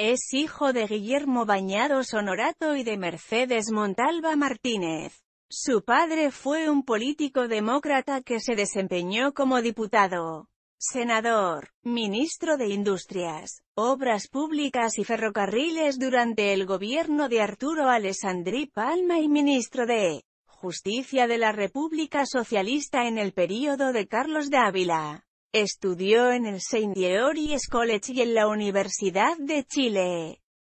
Es hijo de Guillermo Bañados Honorato y de Mercedes Montalva Martínez. Su padre fue un político demócrata que se desempeñó como diputado, senador, ministro de Industrias, Obras Públicas y Ferrocarriles durante el gobierno de Arturo Alessandri Palma y ministro de Justicia de la República Socialista en el período de Carlos de Ávila. Estudió en el Saint George's College y en la Universidad de Chile.